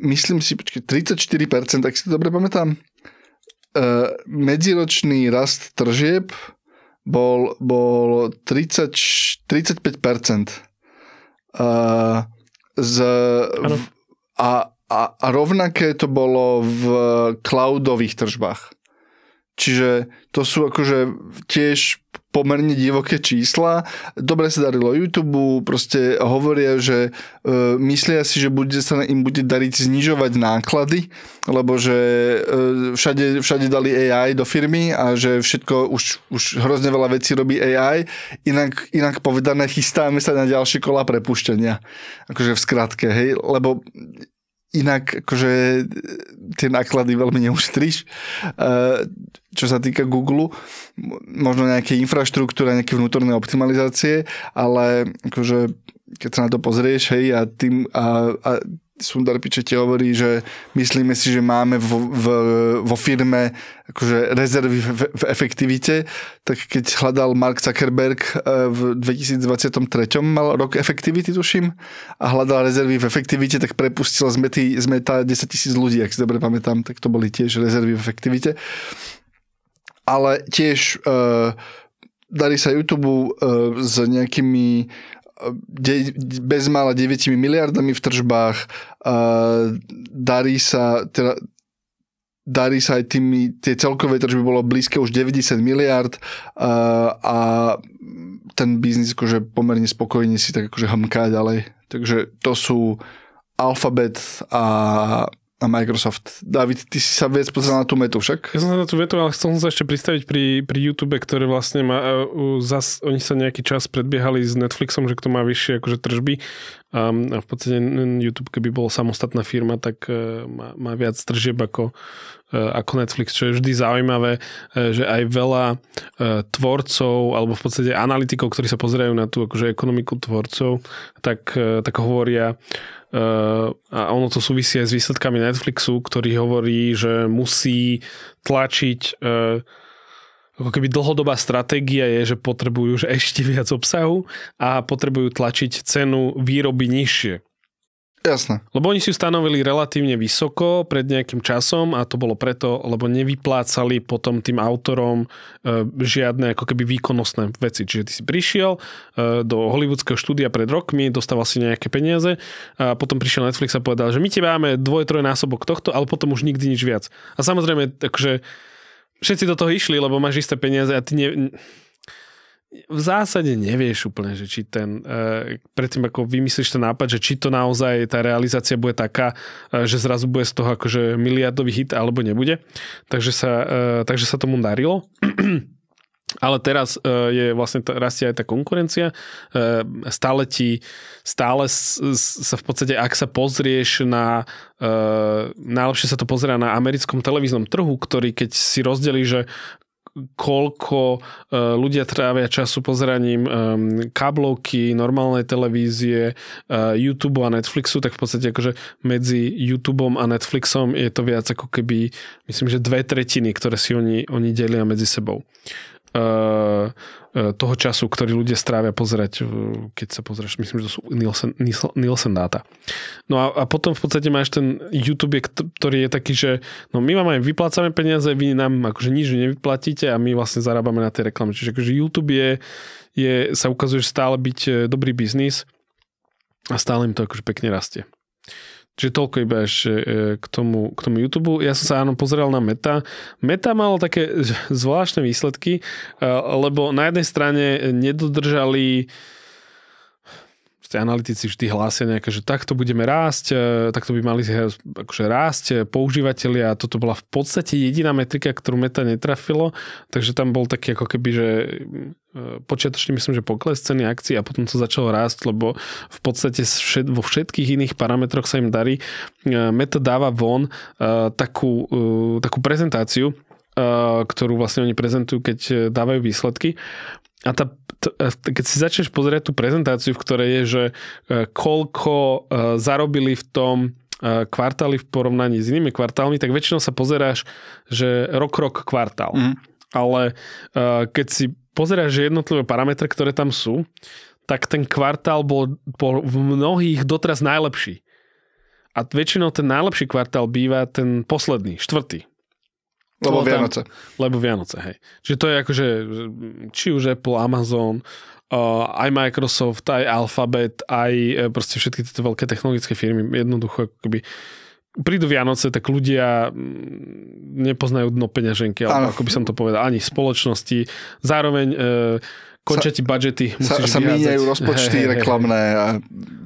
myslím si, počkej, 34%, ak si to dobre pamätám, uh, medziročný rast tržieb bol, bol 30, 35%. Uh, z, v, a, a, a rovnaké to bolo v cloudových tržbách. Čiže to sú akože tiež pomerne divoké čísla. Dobre sa darilo YouTube, proste hovoria, že e, myslia si, že bude sa im bude dariť znižovať náklady, lebo že e, všade, všade dali AI do firmy a že všetko už, už hrozne veľa vecí robí AI. Inak, inak povedané, chystáme sa na ďalšie kola prepuštenia. Akože v skratke, hej, lebo inak akože tie náklady veľmi neuštriš. E, čo sa týka Google, možno nejaké infraštruktúra, nejaké vnútorné optimalizácie, ale akože keď sa na to pozrieš, hej, a, tým, a, a Sundar Pichete hovorí, že myslíme si, že máme vo, v, vo firme akože rezervy v, v efektivite, tak keď hľadal Mark Zuckerberg eh, v 2023, mal rok efektivity, tuším, a hľadal rezervy v efektivite, tak prepustil sme, tý, 10 tisíc ľudí, ak si dobre pamätám, tak to boli tiež rezervy v efektivite. Ale tiež uh, darí sa YouTube uh, eh, s nejakými de, bezmála 9 miliardami v tržbách, uh, darí sa, teda, darí sa aj tými, tie celkové tržby bolo blízke už 90 miliard uh, a ten biznis akože pomerne spokojne si tak akože hmká ďalej. Takže to sú Alphabet a a Microsoft. David, ty si sa viac pozrel na tú metu však? Ja som sa na tú metu, ale chcel som sa ešte pristaviť pri, pri YouTube, ktoré vlastne má, uh, zas, oni sa nejaký čas predbiehali s Netflixom, že kto má vyššie akože tržby um, a v podstate YouTube, keby bolo samostatná firma, tak uh, má, má viac tržieb ako, uh, ako Netflix, čo je vždy zaujímavé, uh, že aj veľa uh, tvorcov alebo v podstate analytikov, ktorí sa pozerajú na tú akože ekonomiku tvorcov, tak, uh, tak hovoria Eh, a ono to súvisí aj s výsledkami Netflixu, ktorý hovorí, že musí tlačiť eh, ako keby dlhodobá stratégia je, že potrebujú že ešte viac obsahu a potrebujú tlačiť cenu výroby nižšie. Jasné. Lebo oni si ju stanovili relatívne vysoko pred nejakým časom a to bolo preto, lebo nevyplácali potom tým autorom e, žiadne ako keby výkonnostné veci. Čiže ty si prišiel e, do hollywoodského štúdia pred rokmi, dostával si nejaké peniaze a potom prišiel Netflix a povedal, že my ti máme dvoje, troje násobok tohto, ale potom už nikdy nič viac. A samozrejme, takže všetci do toho išli, lebo máš isté peniaze a ty ne, v zásade nevieš úplne, že či ten, e, predtým ako vymyslíš ten nápad, že či to naozaj tá realizácia bude taká, e, že zrazu bude z toho akože miliardový hit alebo nebude. Takže sa, e, takže sa tomu darilo. (clears throat) Ale teraz e, je vlastne, rastie aj tá konkurencia. E, stále ti, stále sa v podstate, ak sa pozrieš na, e, najlepšie sa to pozrie na americkom televíznom trhu, ktorý keď si rozdeli, že koľko e, ľudia trávia času pozraním. E, káblovky, normálnej televízie, e, YouTube a Netflixu, tak v podstate akože medzi YouTube a Netflixom je to viac ako keby, myslím, že dve tretiny, ktoré si oni, oni delia medzi sebou. Eh, toho času, ktorý ľudia strávia pozerať, eh, keď sa pozrieš, myslím, že to sú Nielsen, Nielsen dáta. No a, a potom v podstate máš ten YouTube, ktorý je taký, že no my vám aj vyplácame peniaze, vy nám akože nič nevyplatíte a my vlastne zarábame na tej reklame. Čiže akože YouTube je, je, sa ukazuje stále byť eh, dobrý biznis a stále im to akože pekne rastie. Čiže toľko iba ešte e, k tomu, k tomu YouTube. Ja som sa áno pozeral na Meta. Meta mal také zvláštne výsledky, e, lebo na jednej strane nedodržali uh, proste analytici vždy hlásia nejaké, že takto budeme rásť, e, takto by mali e, akože rásť e, používateľia a toto bola v podstate jediná metrika, ktorú meta netrafilo, takže tam bol taký ako keby, že počiatočne myslím, že pokles ceny akcií a potom to začalo rásť, lebo v podstate všet, vo všetkých iných parametroch sa im darí. Meta dáva von takú, takú prezentáciu, ktorú vlastne oni prezentujú, keď dávajú výsledky. A tá E, keď si začneš pozrieť tú prezentáciu, v ktorej je, že e, koľko e, zarobili v tom kvartáli v porovnaní s inými kvartálmi, tak väčšinou sa pozeráš, že rok, rok, kvartál. Mm. Ale keď si pozeráš jednotlivé parametre, ktoré tam sú, tak ten kvartál bol, bol v mnohých doteraz najlepší. A väčšinou ten najlepší kvartál býva ten posledný, štvrtý. Lebo Vianoce. Tam, lebo Vianoce, hej. Čiže to je akože, či už Apple, Amazon, Uh, aj Microsoft, aj Alphabet, aj eh, proste všetky tieto veľké technologické firmy jednoducho akoby prídu Vianoce, tak ľudia mm, nepoznajú dno peňaženky, alebo ako by som to povedal, ani spoločnosti. Zároveň uh, končia ti budžety, musíš sa, sa míňajú rozpočty hey, (laughs) hey, reklamné a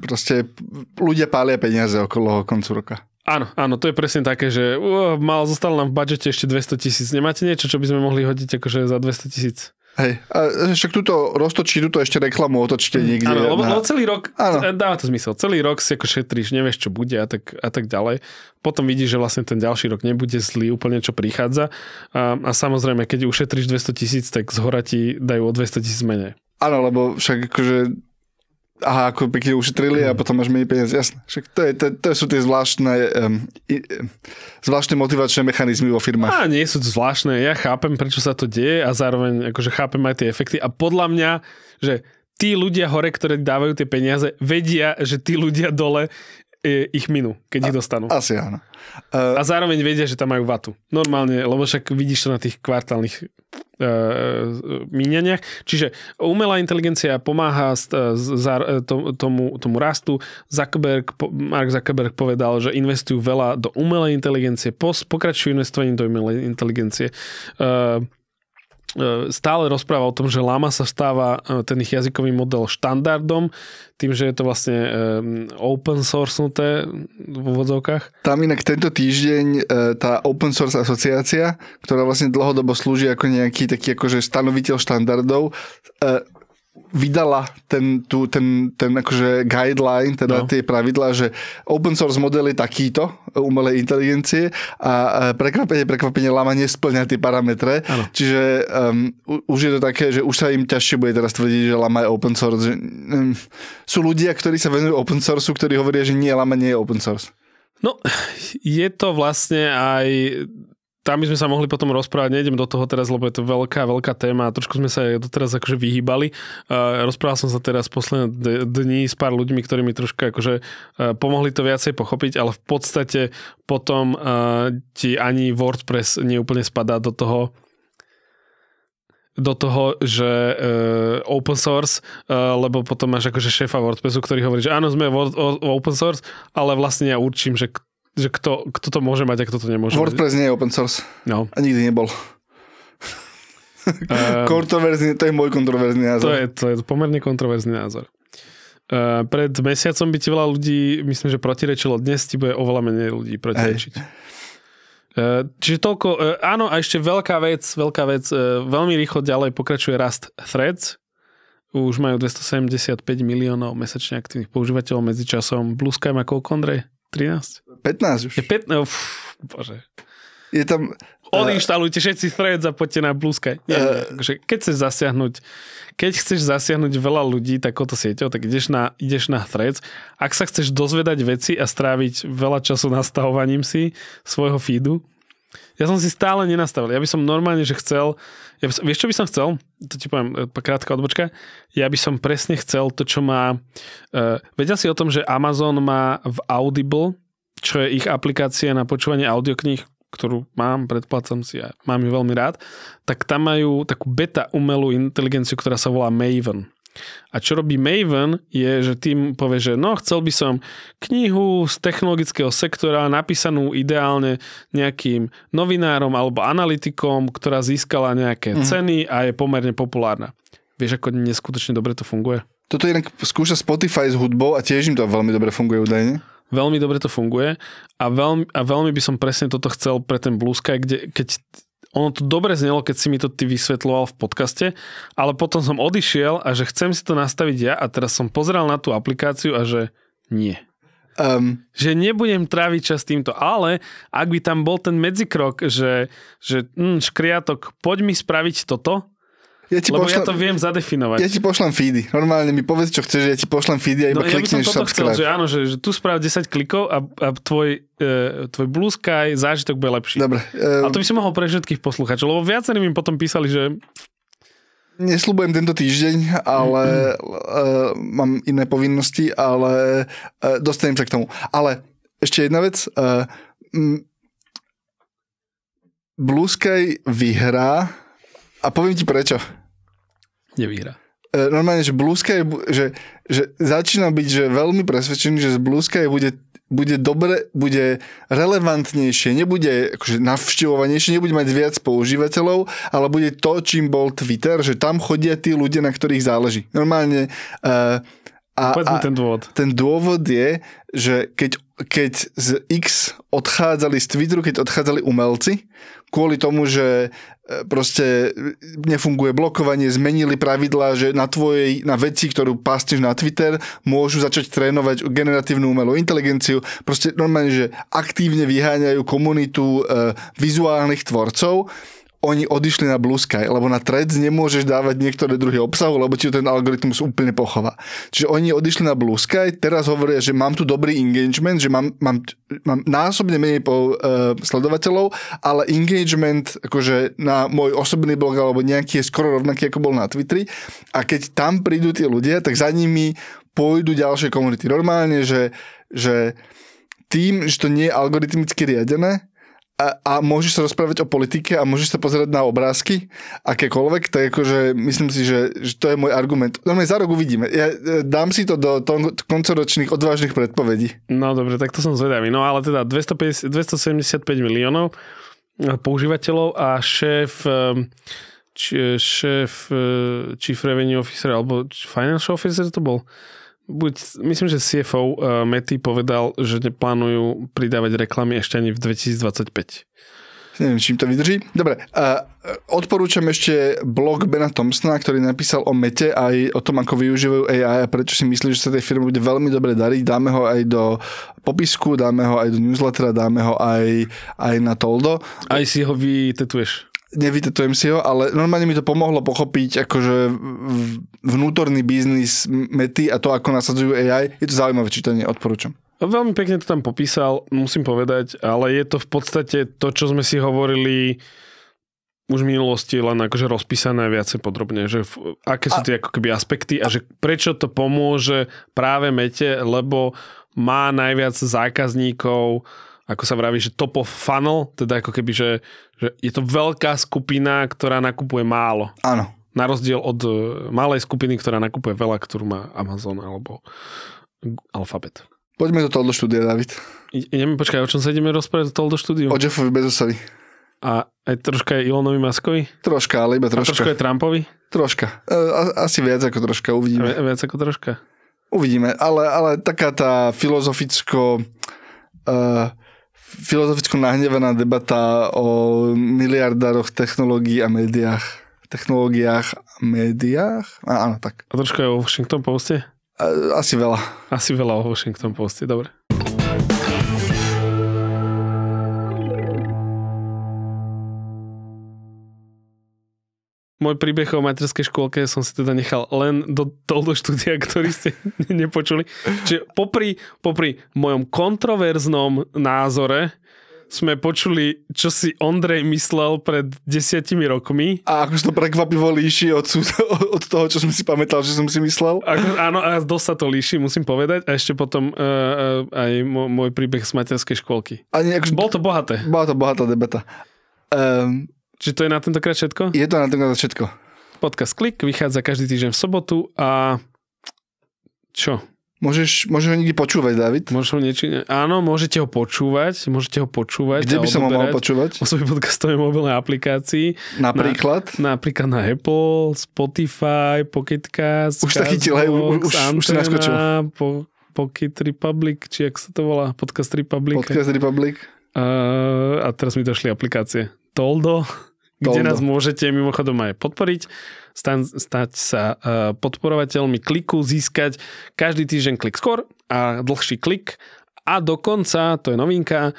proste ľudia pália peniaze okolo koncu roka. Áno, áno, to je presne také, že uh, mal, zostal nám v budžete ešte 200 tisíc. Nemáte niečo, čo by sme mohli hodiť akože za 200 tisíc? Hej, a však túto roztočí, túto ešte reklamu otočte mm, niekde. Áno, lebo, na... No, celý rok, áno. E, dáva to zmysel, celý rok si ako šetríš, nevieš, čo bude a tak, a tak ďalej. Potom vidíš, že vlastne ten ďalší rok nebude zlý, úplne čo prichádza. A, a samozrejme, keď ušetríš 200 tisíc, tak zhora ti dajú o 200 tisíc menej. Áno, lebo však akože a ako pekne ušetrili a potom máš menej peniaze. Jasné. Však to, je, to, to sú tie zvláštne, um, i, zvláštne motivačné mechanizmy vo firmách. A nie sú to zvláštne. Ja chápem, prečo sa to deje a zároveň akože chápem aj tie efekty. A podľa mňa, že tí ľudia hore, ktorí dávajú tie peniaze, vedia, že tí ľudia dole E, ich minú, keď a, ich dostanú. Asi áno. Uh, a zároveň vedia, že tam majú vatu. Normálne, lebo však vidíš to na tých kvartálnych uh, e, míňaniach. Čiže umelá inteligencia pomáha z, z, tomu, tomu rastu. Zuckerberg, Mark Zuckerberg povedal, že investujú veľa do umelej inteligencie, pos, pokračujú investovaním do umelej inteligencie. Uh, E, stále rozpráva o tom, že Lama sa stáva e, ten ich jazykový model štandardom, tým, že je to vlastne e, open Source v úvodzovkách. Tam inak tento týždeň tá open source asociácia, ktorá vlastne dlhodobo slúži ako nejaký taký akože stanoviteľ štandardov, vydala ten, tu, ten, ten akože guideline, teda no. tie pravidlá, že open source model je takýto umelej inteligencie a prekvapenie, prekvapenie Lama nesplňa tie parametre. Ano. Čiže um, už je to také, že už sa im ťažšie bude teraz tvrdiť, že Lama je open source. Že, um, sú ľudia, ktorí sa venujú open source, ktorí hovoria, že nie, Lama nie je open source. No, je to vlastne aj tam by sme sa mohli potom rozprávať, nejdem do toho teraz, lebo je to veľká, veľká téma a trošku sme sa aj doteraz akože vyhýbali. rozprával som sa teraz posledné d- dní s pár ľuďmi, ktorí mi trošku akože e, pomohli to viacej pochopiť, ale v podstate potom uh, ti ani WordPress neúplne spadá do toho, do toho, že uh, open source, uh, lebo potom máš akože šéfa WordPressu, ktorý hovorí, že áno, sme Word, open source, ale vlastne ja určím, že že kto, kto to môže mať a kto to nemôže WordPress mať. nie je open source. No. A nikdy nebol. Uh, (laughs) kontroverzný, to je môj kontroverzný názor. To je, to je pomerne kontroverzný názor. Uh, pred mesiacom by ti veľa ľudí, myslím, že protirečilo, dnes ti bude oveľa menej ľudí protirečiť. Ehm, čiže toľko, áno, a ešte veľká vec, veľká vec, veľmi rýchlo ďalej pokračuje rast Threads, už majú 275 miliónov mesačne aktívnych používateľov medzi časom. Sky má koľko, Andrej? 13? 15 už. Je 15, uf, no, bože. Je tam... E, Odinštalujte všetci threads a poďte na blúzka. Nie, uh, akože keď chceš zasiahnuť keď chceš zasiahnuť veľa ľudí takouto sieťou, tak ideš na, ideš na threads. Ak sa chceš dozvedať veci a stráviť veľa času nastavovaním si svojho feedu, ja som si stále nenastavil. Ja by som normálne, že chcel... Ja by som, vieš, čo by som chcel? To ti poviem, e, krátka odbočka. Ja by som presne chcel to, čo má... Uh, vedel si o tom, že Amazon má v Audible, čo je ich aplikácia na počúvanie audiokníh, ktorú mám, predplácam si a mám ju veľmi rád, tak tam majú takú beta umelú inteligenciu, ktorá sa volá Maven. A čo robí Maven je, že tým povie, že no chcel by som knihu z technologického sektora napísanú ideálne nejakým novinárom alebo analytikom, ktorá získala nejaké mm ceny a je pomerne populárna. Vieš, ako neskutočne dobre to funguje? Toto je skúša Spotify s hudbou a tiež im to veľmi dobre funguje údajne veľmi dobre to funguje a veľmi, a veľmi by som presne toto chcel pre ten Blue Sky, kde, keď ono to dobre znelo, keď si mi to ty vysvetloval v podcaste, ale potom som odišiel a že chcem si to nastaviť ja a teraz som pozeral na tú aplikáciu a že nie. Um, že nebudem tráviť čas týmto, ale ak by tam bol ten medzikrok, že, že mm, škriatok, poď mi spraviť toto, ja ti Lebo pošlem, ja to viem zadefinovať. Ja ti pošlem feedy. Normálne mi povedz, čo chceš, ja ti pošlem feedy a iba no, klikneš ja subscribe. Chcel, že áno, že, že tu správ 10 klikov a, a tvoj, e, tvoj Blue Sky zážitok bude lepší. Dobre. E, Ale to by si mohol pre všetkých posluchačov, lebo viacerí mi potom písali, že Nesľubujem tento týždeň, ale mm-hmm. uh, mám iné povinnosti, ale uh, dostanem sa k tomu. Ale ešte jedna vec. Uh, m, Blue Sky vyhrá a poviem ti prečo nevyhrá. E, normálne, že Blue Sky, že, že začína byť že veľmi presvedčený, že z Blue Sky bude bude dobre, bude relevantnejšie, nebude akože navštevovanejšie, nebude mať viac používateľov, ale bude to, čím bol Twitter, že tam chodia tí ľudia, na ktorých záleží. Normálne uh, a, a ten dôvod. Ten dôvod je, že keď, keď z X odchádzali z Twitteru, keď odchádzali umelci, kvôli tomu, že proste e, nefunguje blokovanie, zmenili pravidlá, že na tvojej, na veci, ktorú pásneš na Twitter, môžu začať trénovať generatívnu umelú inteligenciu. Proste normálne, že aktívne vyháňajú komunitu e, vizuálnych tvorcov oni odišli na Blue Sky, lebo na Threads nemôžeš dávať niektoré druhy obsahu, lebo ti ten algoritmus úplne pochová. Čiže oni odišli na Blue Sky, teraz hovoria, že mám tu dobrý engagement, že mám, mám, mám násobne menej po, uh, sledovateľov, ale engagement akože na môj osobný blog alebo nejaký je skoro rovnaký, ako bol na Twitteri. A keď tam prídu tie ľudia, tak za nimi pôjdu ďalšie komunity. Normálne, že, že tým, že to nie je algoritmicky riadené, a, a môžeš sa rozprávať o politike a môžeš sa pozerať na obrázky, akékoľvek, tak akože myslím si, že, že to je môj argument. Normálne za rok uvidíme. Ja e, dám si to do koncoročných odvážnych predpovedí. No dobre, tak to som zvedavý. No ale teda 250, 275 miliónov e, používateľov a šéf e, či, šéf Chief Revenue Officer alebo Financial Officer to bol buď, myslím, že CFO uh, Mety povedal, že neplánujú pridávať reklamy ešte ani v 2025. Neviem, čím to vydrží. Dobre, uh, odporúčam ešte blog Bena Thompsona, ktorý napísal o mete aj o tom, ako využívajú AI a prečo si myslí, že sa tej firme bude veľmi dobre dariť. Dáme ho aj do popisku, dáme ho aj do newslettera, dáme ho aj, aj na toldo. Aj si ho vytetuješ nevytetujem si ho, ale normálne mi to pomohlo pochopiť akože vnútorný biznis mety a to, ako nasadzujú AI. Je to zaujímavé čítanie, odporúčam. Veľmi pekne to tam popísal, musím povedať, ale je to v podstate to, čo sme si hovorili už v minulosti len akože rozpísané viacej podrobne, že v, aké sú tie ako keby aspekty a že prečo to pomôže práve mete, lebo má najviac zákazníkov, ako sa vraví, že top of funnel, teda ako keby, že, že je to veľká skupina, ktorá nakupuje málo. Áno. Na rozdiel od e, malej skupiny, ktorá nakupuje veľa, ktorú má Amazon alebo Alphabet. Poďme do toho do štúdia, David. Ideme, počkaj, o čom sa ideme rozprávať do toho do štúdiu? O Jeffovi Bezosovi. A aj troška je Elonovi Maskovi? Troška, ale iba troška. A troška je Trumpovi? Troška. E, asi viac ako troška, uvidíme. A viac ako troška? Uvidíme, ale, ale taká tá filozoficko... Uh, filozoficko nahnevaná debata o miliardároch technológií a médiách. Technológiách a médiách? A, áno, tak. A trošku aj o Washington Poste? asi veľa. Asi veľa o Washington Poste, dobre. Môj príbeh o materskej škôlke som si teda nechal len do toho štúdia, ktorý ste (laughs) nepočuli. Čiže popri, popri mojom kontroverznom názore sme počuli, čo si Ondrej myslel pred desiatimi rokmi. A ako to prekvapivo líši od, (laughs) od toho, čo som si pamätal, že som si myslel. Ako, áno, a dosť sa to líši, musím povedať. A ešte potom uh, aj môj príbeh z materskej škôlky. Ani, akože, Bol to bohaté. Bola to bohatá debata. Um, Čiže to je na tentokrát všetko? Je to na tentokrát všetko. Podcast Klik vychádza každý týždeň v sobotu a čo? Môžeš, môžeš ho niekde počúvať, David? Môžeš ho nieči... Áno, môžete ho počúvať, môžete ho počúvať. Kde by som ho mal počúvať? O svojej podcastovej mobilnej aplikácii. Napríklad? Na, napríklad na Apple, Spotify, Pocket Cast, Už Castbox, chytil, hej, už, Antena, už si naskočil. Po, Pocket Republic, či jak sa to volá? Podcast Republic. Podcast Republic. Uh, a teraz mi došli aplikácie. Toldo kde nás môžete mimochodom aj podporiť, stan, stať sa uh, podporovateľmi kliku, získať každý týždeň klik skôr a dlhší klik a dokonca, to je novinka, uh,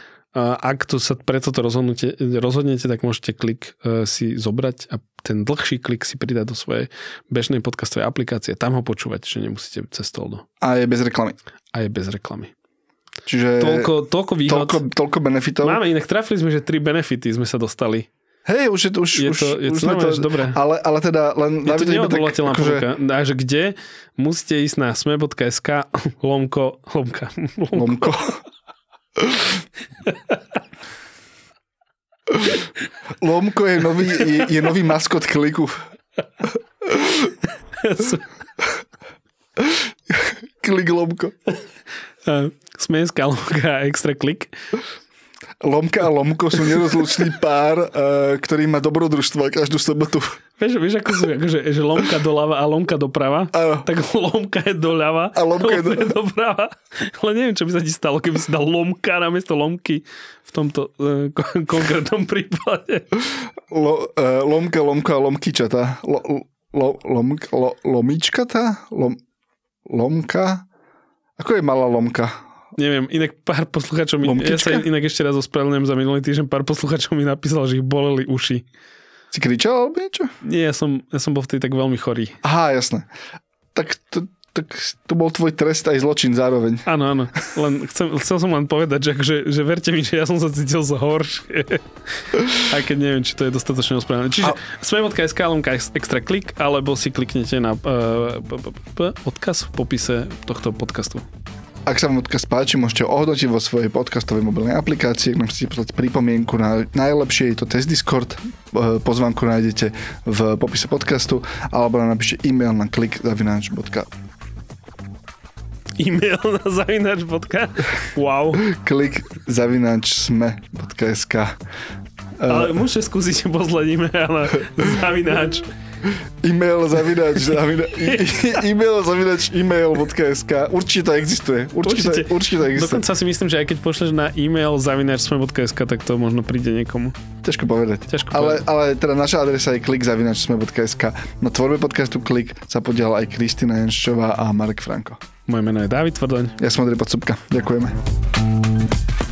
ak to sa pre toto rozhodnete, tak môžete klik uh, si zobrať a ten dlhší klik si pridať do svojej bežnej podcastovej aplikácie, tam ho počúvať, že nemusíte cez toldo. A je bez reklamy. A je bez reklamy. Čiže toľko, toľko výhod. Toľko, toľko benefitov. Máme inak, trafili sme, že tri benefity sme sa dostali Hej, už, je, to, už, je to, už, je to, je už to, to dobre. Ale, ale teda len... Je to neodvolateľná tak, akože... Takže kde? Musíte ísť na sme.sk (laughs) lomko, lomka, lomko. lomko. lomko je nový, je, je nový maskot kliku. klik lomko. Smeska lomka extra klik. Lomka a Lomko sú nerozlučný (laughs) pár, eh, ktorý má dobrodružstvo každú sobotu. Vieš, vieš ako sú, akože, že Lomka doľava a Lomka doprava, ano. tak Lomka je doľava a Lomka, lomka je, do... doprava. Ale neviem, čo by sa ti stalo, keby si dal Lomka namiesto Lomky v tomto uh, konkrétnom prípade. Lo, uh, lomka, Lomka a Lomkyčata. Lo, lo, lomk, lo, lomička tá? Lom, lomka? Ako je malá Lomka? Neviem, inak pár posluchačov mi... Ja sa inak ešte raz ospravedlňujem za minulý týždeň, pár posluchačov mi napísal, že ich boleli uši. Si kričal alebo niečo? Nie, ja som, ja som bol vtedy tak veľmi chorý. Aha, jasné. Tak to, tak to bol tvoj trest aj zločin zároveň. Áno, áno. Len chcem, chcel som len povedať, že, že, že verte mi, že ja som sa cítil zhoršie. aj keď neviem, či to je dostatočne ospravedlné. Čiže a... sme.sk, lomka extra klik, alebo si kliknete na uh, p, p, p, odkaz v popise tohto podcastu. Ak sa vám podcast páči, môžete ohodnotiť vo svojej podcastovej mobilnej aplikácii, ak nám chcete poslať pripomienku, na, najlepšie je to test Discord, e, pozvánku nájdete v popise podcastu, alebo nám napíšte e-mail na klik klik.zavináč.com e-mail na zavinač. Wow. Klik zavinač sme.sk e, Ale môžete skúsiť, pozladíme, ale zavinač e-mail zavinač, e-mail zavinač e-mail.sk určite existuje. Určite, určite. určite existuje. Dokonca si myslím, že aj keď pošleš na e-mail zavinač sme.sk, tak to možno príde niekomu. Ťažko povedať. Ťažko ale, povedať. ale teda naša adresa je klik zavinač sme.sk. Na tvorbe podcastu Klik sa podiala aj Kristina Jenščová a Marek Franko. Moje meno je David Tvrdoň. Ja som Andrej Podsupka. Ďakujeme.